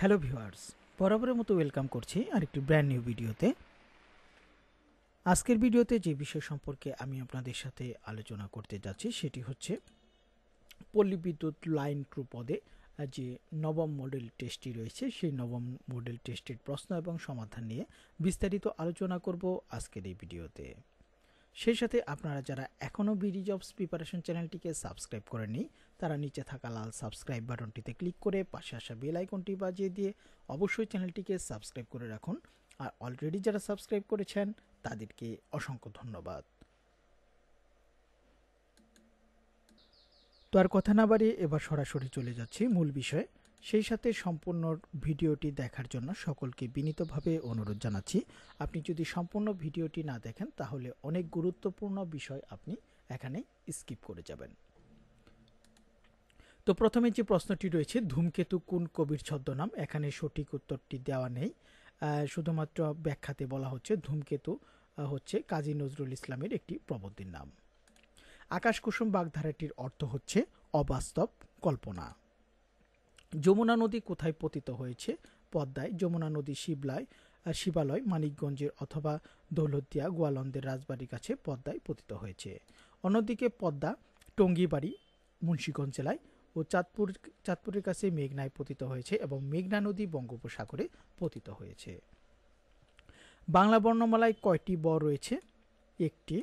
hello viewers বরাবরের মতো welcome করছি আরেকটি ব্র্যান্ড নিউ ভিডিওতে আজকের ভিডিওতে যে বিষয় সম্পর্কে আমি আপনাদের সাথে আলোচনা করতে যাচ্ছি সেটি হচ্ছে পল্লী বিদ্যুৎ লাইন ক্রু পদে যে নবম মডেল টেস্টটি রয়েছে সেই নবম মডেল টেস্টের প্রশ্ন এবং সমাধান নিয়ে বিস্তারিত আলোচনা করব আজকের এই ভিডিওতে সেই সাথে আপনারা যারা এখনও বিডি জবস প্রিপারেশন চ্যানেলটিকে সাবস্ক্রাইব করেননি তারা নিচে থাকা লাল সাবস্ক্রাইব বাটনটিতে ক্লিক করে পাশে আসা বেল আইকনটি বাজিয়ে দিয়ে অবশ্যই চ্যানেলটিকে সাবস্ক্রাইব করে রাখুন আর অলরেডি যারা সাবস্ক্রাইব করেছেন তাদেরকে অসংখ্য ধন্যবাদ তো আর কথা না বাড়িয়ে এবার সরাসরি চলে যাচ্ছি মূল বিষয়ে সেই সাথে সম্পূর্ণ ভিডিওটি দেখার জন্য সকলকে বিনীতভাবে অনুরোধ জানাচ্ছি আপনি যদি সম্পূর্ণ ভিডিওটি না দেখেন তাহলে অনেক গুরুত্বপূর্ণ বিষয় আপনি এখানে স্কিপ করে যাবেন তো প্রথমে যে প্রশ্নটি রয়েছে ধূমকেতু কোন কবির ছদ্মনাম এখানে সঠিক উত্তরটি দেওয়া নেই শুধুমাত্র ব্যাখ্যাতে বলা হচ্ছে ধূমকেতু হচ্ছে কাজী নজরুল ইসলামের একটি প্রবন্ধের নাম আকাশ কুসুম বাগধারাটির অর্থ হচ্ছে অবাস্তব কল্পনা যমুনা নদী কোথায় পতিত হয়েছে পদ্মায় যমুনা নদী শিবলায় শিবালয় মানিকগঞ্জের অথবা দৌলতিয়া গোয়ালন্দের রাজবাড়ির কাছে পদ্মায় পতিত হয়েছে অন্যদিকে পদ্মা টঙ্গিবাড়ি মুন্সীগঞ্জ জেলায় ও চাঁদপুর চাঁদপুরের কাছে মেঘনায় পতিত হয়েছে এবং মেঘনা নদী বঙ্গোপসাগরে পতিত হয়েছে বাংলা বর্ণমালায় কয়টি ব রয়েছে একটি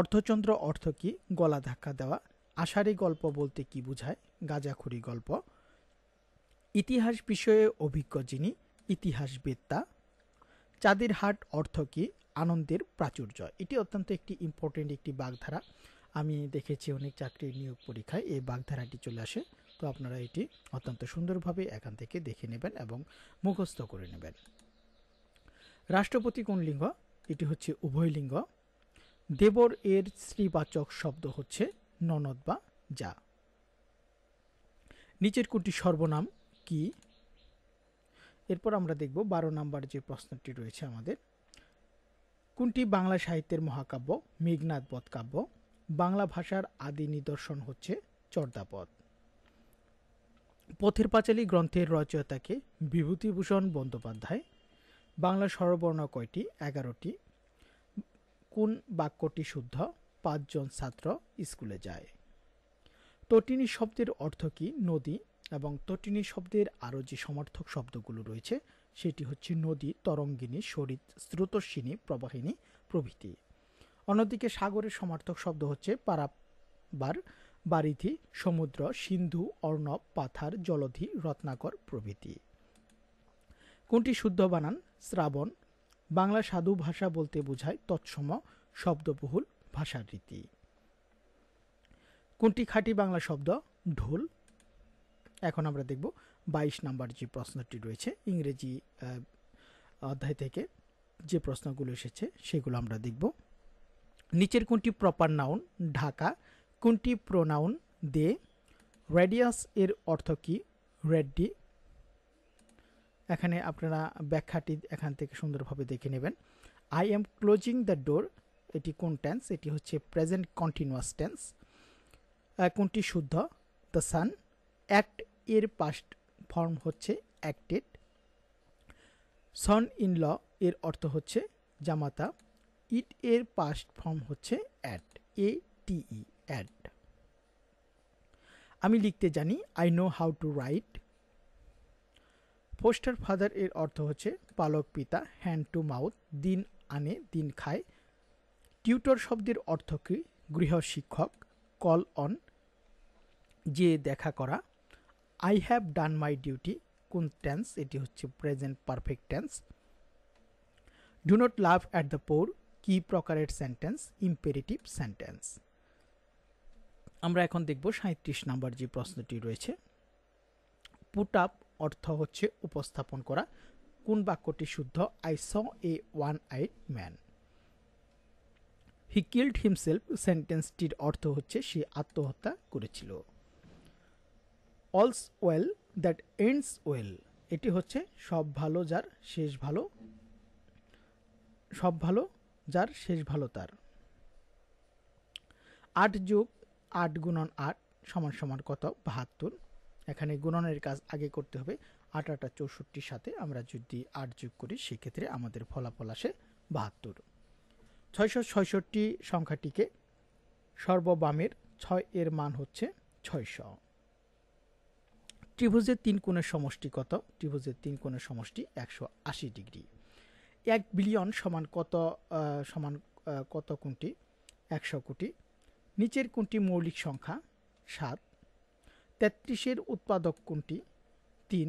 অর্থচন্দ্র অর্থ কি গলা ধাক্কা দেওয়া আষাঢ়ি গল্প বলতে কি বোঝায় গাঁজাখুরি গল্প ইতিহাস বিষয়ে অভিজ্ঞ যিনি ইতিহাসবেত্তা চাঁদের হাট অর্থ কি আনন্দের প্রাচুর্য এটি অত্যন্ত একটি ইম্পর্টেন্ট একটি বাগধারা আমি দেখেছি অনেক চাকরির নিয়োগ পরীক্ষায় এই বাগধারাটি চলে আসে তো আপনারা এটি অত্যন্ত সুন্দরভাবে এখান থেকে দেখে নেবেন এবং মুখস্থ করে নেবেন রাষ্ট্রপতি কোন লিঙ্গ এটি হচ্ছে উভয় লিঙ্গ দেবর এর স্ত্রীবাচক শব্দ হচ্ছে ননদ বা যা নিচের কোনটি সর্বনাম কি এরপর আমরা দেখব বারো নাম্বার যে প্রশ্নটি রয়েছে আমাদের কোনটি বাংলা সাহিত্যের মহাকাব্য মেঘনাথ বধ কাব্য বাংলা ভাষার আদি নিদর্শন হচ্ছে চর্দাপদ পথের পাঁচালী গ্রন্থের রচয়িতাকে বিভূতিভূষণ বন্দ্যোপাধ্যায় বাংলা স্বরবর্ণ কয়টি এগারোটি কোন বাক্যটি শুদ্ধ পাঁচজন ছাত্র স্কুলে যায় তটিনী শব্দের অর্থ কি নদী এবং তটিনী শব্দের আরও যে সমর্থক শব্দগুলো রয়েছে সেটি হচ্ছে নদী তরঙ্গিনী শরীর স্রোতস্বিনী প্রবাহিনী প্রভৃতি অন্যদিকে সাগরের সমর্থক শব্দ হচ্ছে পারাবার বারিধি সমুদ্র সিন্ধু অর্ণব পাথার জলধি রত্নাকর প্রভৃতি কোনটি শুদ্ধ বানান শ্রাবণ বাংলা সাধু ভাষা বলতে বোঝায় তৎসম শব্দবহুল ভাষার রীতি কোনটি খাঁটি বাংলা শব্দ ঢোল এখন আমরা দেখব বাইশ নাম্বার যে প্রশ্নটি রয়েছে ইংরেজি অধ্যায় থেকে যে প্রশ্নগুলো এসেছে সেগুলো আমরা দেখব নিচের কোনটি প্রপার নাউন ঢাকা কোনটি প্রোনাউন দে রেডিয়াস এর অর্থ কি রেড্ডি এখানে আপনারা ব্যাখ্যাটি এখান থেকে সুন্দরভাবে দেখে নেবেন I am closing the door এটি কোন টেন্স এটি হচ্ছে প্রেজেন্ট কন্টিনিউয়াস টেন্স কোনটি শুদ্ধ দ্য সান অ্যাক্ট এর পাস্ট ফর্ম হচ্ছে অ্যাক্টেড সন ইন ল এর অর্থ হচ্ছে জামাতা ইট এর পাস্ট ফর্ম হচ্ছে অ্যাট এ টিই অ্যাট আমি লিখতে জানি I know how to write poster father এর অর্থ হচ্ছে পালক পিতা হ্যান্ড টু মাউথ দিন আনে দিন খায় টিউটর শব্দের অর্থ কী শিক্ষক কল অন যে দেখা করা I have done my duty কোন টেন্স এটি হচ্ছে present perfect tense do not love at the poor কি প্রকারের সেন্টেন্স ইম্পেরিটিভ সেন্টেন্স আমরা এখন দেখব সাঁত্রিশ নাম্বার যে প্রশ্নটি রয়েছে পুট আপ অর্থ হচ্ছে উপস্থাপন করা কোন বাক্যটি শুদ্ধ I saw a one eyed man he killed himself সেন্টেন্সটির অর্থ হচ্ছে সে আত্মহত্যা করেছিল all's well that ends well এটি হচ্ছে সব ভালো যার শেষ ভালো সব ভালো যার শেষ ভালো তার আট যোগ আট গুণন আট সমান সমান কত বাহাত্তর এখানে গুণনের কাজ আগে করতে হবে আট আটা চৌষট্টির সাথে আমরা যদি আট যোগ করি সেক্ষেত্রে আমাদের ফলাফল আসে বাহাত্তর ছয়শো ছয়ষট্টি সংখ্যাটিকে সর্ববামের ছয় এর মান হচ্ছে ছয়শো ত্রিভুজের তিন কোণের সমষ্টি কত ত্রিভুজের তিন কোণের সমষ্টি একশো আশি ডিগ্রি এক বিলিয়ন সমান কত সমান কত কোনটি একশো কোটি নিচের কোনটি মৌলিক সংখ্যা সাত তেত্রিশের উৎপাদক কোনটি তিন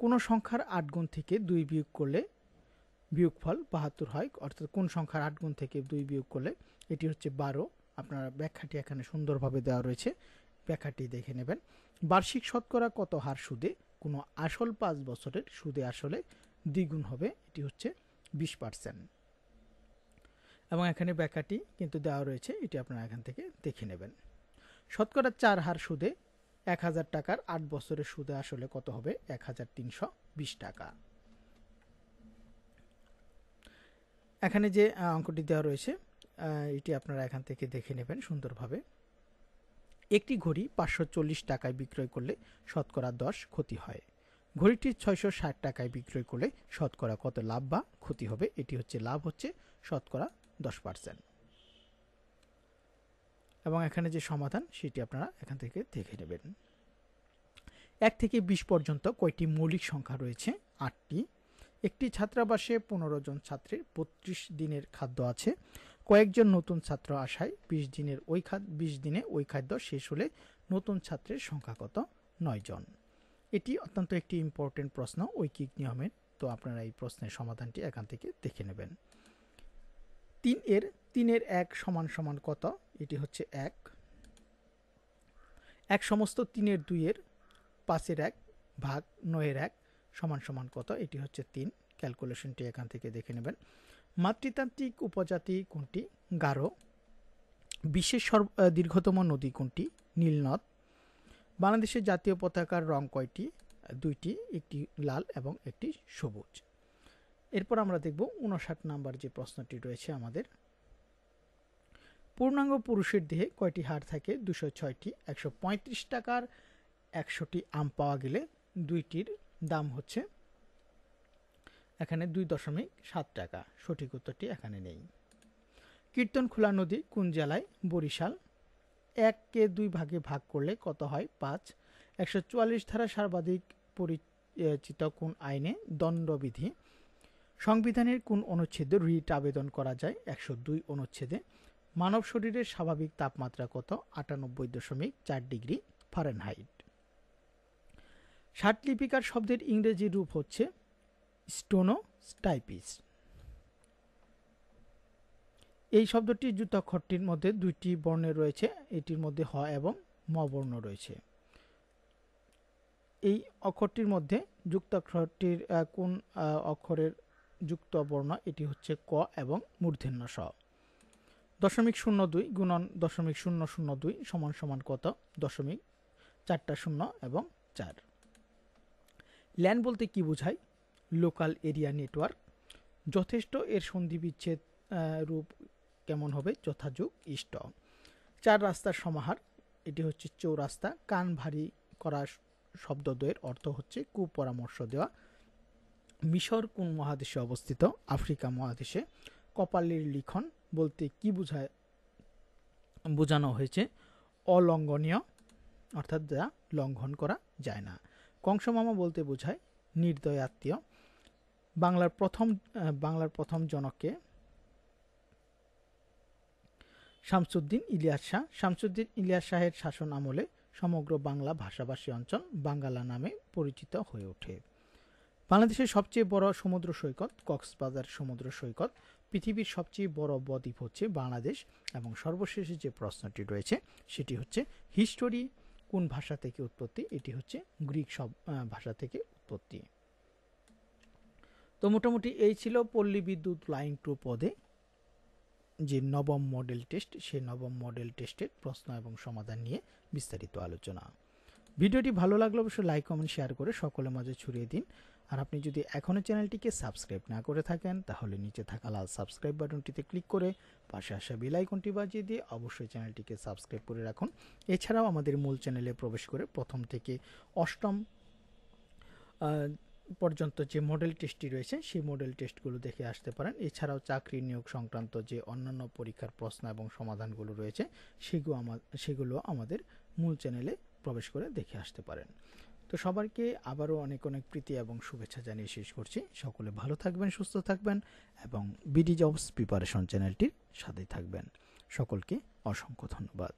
কোনো সংখ্যার আট গুণ থেকে দুই বিয়োগ করলে বিয়োগফল বাহাত্তর হয় অর্থাৎ কোন সংখ্যার আট গুণ থেকে দুই বিয়োগ করলে এটি হচ্ছে বারো আপনার ব্যাখ্যাটি এখানে সুন্দরভাবে দেওয়া রয়েছে ব্যাখ্যাটি দেখে নেবেন বার্ষিক শতকরা কত হার সুদে কোনো আসল পাঁচ বছরের সুদে আসলে দ্বিগুণ হবে এটি হচ্ছে বিশ পার্সেন্ট এবং এখানে ব্যাখ্যাটি কিন্তু দেওয়া রয়েছে এটি আপনারা এখান থেকে দেখে নেবেন শতকরা চার হার সুদে এক হাজার টাকার আট বছরের সুদে আসলে কত হবে এক হাজার তিনশো বিশ টাকা এখানে যে অঙ্কটি দেওয়া রয়েছে এটি আপনারা এখান থেকে দেখে নেবেন সুন্দরভাবে একটি ঘড়ি পাঁচশো টাকায় বিক্রয় করলে শতকরা দশ ক্ষতি হয় ঘড়িটি ছয়শো ষাট টাকায় বিক্রয় করলে শতকরা কত লাভ বা ক্ষতি হবে এটি হচ্ছে লাভ হচ্ছে শতকরা দশ পার্সেন্ট এবং এখানে যে সমাধান সেটি আপনারা এখান থেকে দেখে নেবেন এক থেকে বিশ পর্যন্ত কয়টি মৌলিক সংখ্যা রয়েছে আটটি একটি ছাত্রাবাসে পনেরো জন ছাত্রীর বত্রিশ দিনের খাদ্য আছে কয়েকজন নতুন ছাত্র আসায় বিশ দিনের ওই খাদ্য বিশ দিনে ওই খাদ্য শেষ হলে নতুন ছাত্রের সংখ্যা কত নয় জন এটি অত্যন্ত একটি ইম্পর্টেন্ট প্রশ্ন ঐকিক নিয়মের তো আপনারা এই প্রশ্নের সমাধানটি এখান থেকে দেখে নেবেন তিন এর তিনের এক সমান সমান কত এটি হচ্ছে এক এক সমস্ত তিনের দুইয়ের পাঁচের এক ভাগ নয়ের এক সমান সমান কত এটি হচ্ছে তিন ক্যালকুলেশনটি এখান থেকে দেখে নেবেন মাতৃতান্ত্রিক উপজাতি কোনটি গারো বিশ্বের সর্ব দীর্ঘতম নদী কোনটি নীলনদ বাংলাদেশের জাতীয় পতাকার রং কয়টি দুইটি একটি লাল এবং একটি সবুজ এরপর আমরা দেখব উনষাট নাম্বার যে প্রশ্নটি রয়েছে আমাদের পূর্ণাঙ্গ পুরুষের দেহে কয়টি হাড় থাকে দুশো ছয়টি একশো পঁয়ত্রিশ টাকার একশোটি আম পাওয়া গেলে দুইটির দাম হচ্ছে এখানে দুই দশমিক সাত টাকা সঠিক উত্তরটি এখানে নেই কীর্তনখোলা নদী কোন জেলায় বরিশাল এক কে দুই ভাগে ভাগ করলে কত হয় পাঁচ একশো চুয়াল্লিশ ধারা সর্বাধিক পরিচিত কোন আইনে দণ্ডবিধি সংবিধানের কোন অনুচ্ছেদে রিট আবেদন করা যায় একশো দুই অনুচ্ছেদে মানব শরীরের স্বাভাবিক তাপমাত্রা কত আটানব্বই দশমিক চার ডিগ্রি ফারেনহাইট ষাটলিপিকার শব্দের ইংরেজি রূপ হচ্ছে স্টোনো স্টাইপিস এই শব্দটি জুতাক্ষরটির মধ্যে দুইটি বর্ণে রয়েছে এটির মধ্যে হ এবং ম বর্ণ রয়েছে এই অক্ষরটির মধ্যে যুক্তাক্ষরটির কোন অক্ষরের যুক্ত বর্ণ এটি হচ্ছে ক এবং মূর্ধন্য স দশমিক শূন্য দুই গুণন দশমিক শূন্য শূন্য দুই সমান সমান কত দশমিক চারটা শূন্য এবং চার ল্যান বলতে কি বোঝায় লোকাল এরিয়া নেটওয়ার্ক যথেষ্ট এর সন্ধি বিচ্ছেদ রূপ কেমন হবে যথাযোগ ইষ্ট চার রাস্তার সমাহার এটি হচ্ছে চৌরাস্তা কান ভারী করা শব্দদ্বয়ের অর্থ হচ্ছে কুপরামর্শ দেওয়া মিশর কোন মহাদেশে অবস্থিত আফ্রিকা মহাদেশে কপালের লিখন বলতে কি বোঝায় বোঝানো হয়েছে অলঙ্ঘনীয় অর্থাৎ যা লঙ্ঘন করা যায় না কংসমামা বলতে বোঝায় নির্দয় আত্মীয় বাংলার প্রথম বাংলার প্রথম জনককে শামসুদ্দিন ইলিয়াস শাহ শামসুদ্দিন ইলিয়াস শাহের শাসন আমলে সমগ্র বাংলা ভাষাভাষী অঞ্চল বাঙ্গালা নামে পরিচিত হয়ে ওঠে বাংলাদেশের সবচেয়ে বড় সমুদ্র সৈকত কক্সবাজার সমুদ্র সৈকত পৃথিবীর সবচেয়ে বড় বদ্বীপ হচ্ছে বাংলাদেশ এবং সর্বশেষে যে প্রশ্নটি রয়েছে সেটি হচ্ছে হিস্টোরি কোন ভাষা থেকে উৎপত্তি এটি হচ্ছে গ্রিক সব ভাষা থেকে উৎপত্তি তো মোটামুটি এই ছিল পল্লী বিদ্যুৎ লাইন টু পদে যে নবম মডেল টেস্ট সেই নবম মডেল টেস্টের প্রশ্ন এবং সমাধান নিয়ে বিস্তারিত আলোচনা ভিডিওটি ভালো লাগলে অবশ্যই লাইক কমেন্ট শেয়ার করে সকলের মাঝে ছড়িয়ে দিন আর আপনি যদি এখনও চ্যানেলটিকে সাবস্ক্রাইব না করে থাকেন তাহলে নিচে থাকা লাল সাবস্ক্রাইব বাটনটিতে ক্লিক করে পাশে আসা বেল আইকনটি বাজিয়ে দিয়ে অবশ্যই চ্যানেলটিকে সাবস্ক্রাইব করে রাখুন এছাড়াও আমাদের মূল চ্যানেলে প্রবেশ করে প্রথম থেকে অষ্টম পর্যন্ত যে মডেল টেস্টটি রয়েছে সেই মডেল টেস্টগুলো দেখে আসতে পারেন এছাড়াও চাকরি নিয়োগ সংক্রান্ত যে অন্যান্য পরীক্ষার প্রশ্ন এবং সমাধানগুলো রয়েছে সেগুলো আমা সেগুলো আমাদের মূল চ্যানেলে প্রবেশ করে দেখে আসতে পারেন তো সবাইকে আবারও অনেক অনেক প্রীতি এবং শুভেচ্ছা জানিয়ে শেষ করছি সকলে ভালো থাকবেন সুস্থ থাকবেন এবং বিডি জবস প্রিপারেশন চ্যানেলটির সাথেই থাকবেন সকলকে অসংখ্য ধন্যবাদ